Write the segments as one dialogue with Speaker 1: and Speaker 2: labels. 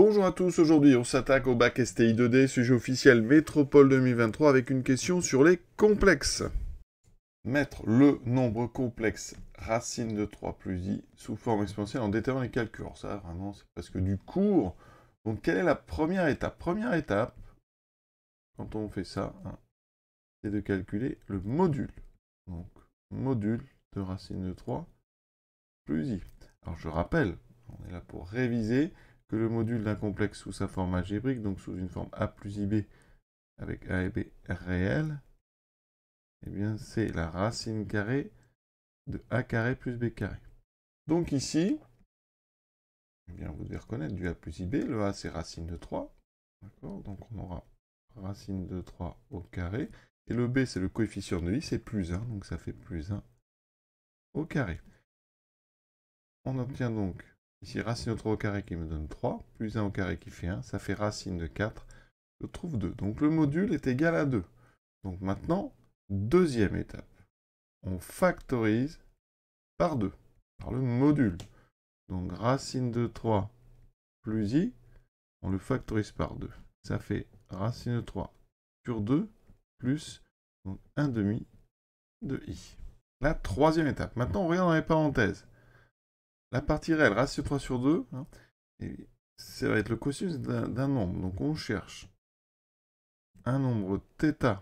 Speaker 1: Bonjour à tous, aujourd'hui on s'attaque au bac STI 2D, sujet officiel Métropole 2023 avec une question sur les complexes. Mettre le nombre complexe racine de 3 plus i sous forme exponentielle en déterminant les calculs. ça vraiment c'est que du cours. Donc quelle est la première étape Première étape, quand on fait ça, hein, c'est de calculer le module. Donc module de racine de 3 plus i. Alors je rappelle, on est là pour réviser que le module d'un complexe sous sa forme algébrique, donc sous une forme A plus IB avec A et B réels, et eh bien c'est la racine carrée de A carré plus B carré. Donc ici, bien vous devez reconnaître du A plus IB, le A c'est racine de 3, d'accord Donc on aura racine de 3 au carré, et le B c'est le coefficient de i, c'est plus 1, donc ça fait plus 1 au carré. On obtient donc Ici, racine de 3 au carré qui me donne 3, plus 1 au carré qui fait 1, ça fait racine de 4, je trouve 2. Donc le module est égal à 2. Donc maintenant, deuxième étape, on factorise par 2, par le module. Donc racine de 3 plus i, on le factorise par 2. Ça fait racine de 3 sur 2 plus 1 demi de i. La troisième étape. Maintenant, on regarde dans les parenthèses. La partie réelle, ratio 3 sur 2, hein, et ça va être le cosinus d'un nombre. Donc on cherche un nombre θ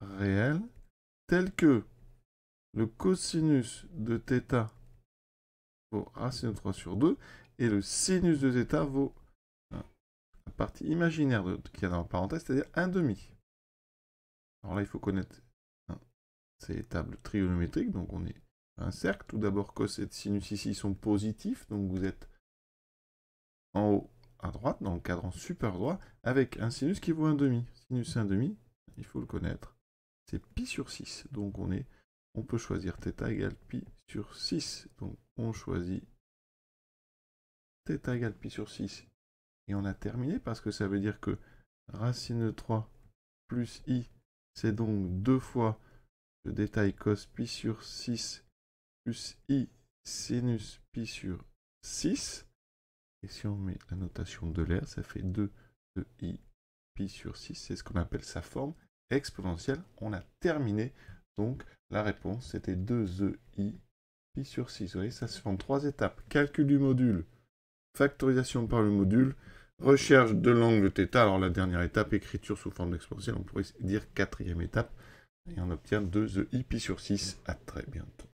Speaker 1: réel tel que le cosinus de θ vaut racine de 3 sur 2 et le sinus de θ vaut hein, la partie imaginaire qu'il y a dans la parenthèse, c'est-à-dire 1 demi. Alors là, il faut connaître hein, ces tables trigonométriques, donc on est un cercle. Tout d'abord, cos et sinus ici sont positifs, donc vous êtes en haut à droite, dans le cadran super droit, avec un sinus qui vaut 1 demi. Sinus 1 demi, il faut le connaître, c'est pi sur 6. Donc on, est, on peut choisir θ égale pi sur 6. Donc on choisit θ égale pi sur 6. Et on a terminé parce que ça veut dire que racine de 3 plus i, c'est donc 2 fois le détail cos pi sur 6 plus i sinus pi sur 6. Et si on met la notation de l'air, ça fait 2 e i pi sur 6. C'est ce qu'on appelle sa forme exponentielle. On a terminé. Donc la réponse, c'était 2e i pi sur 6. Vous voyez, ça se fait en trois étapes. Calcul du module, factorisation par le module, recherche de l'angle θ. Alors la dernière étape, écriture sous forme exponentielle, on pourrait dire quatrième étape. Et on obtient 2e i pi sur 6. À très bientôt.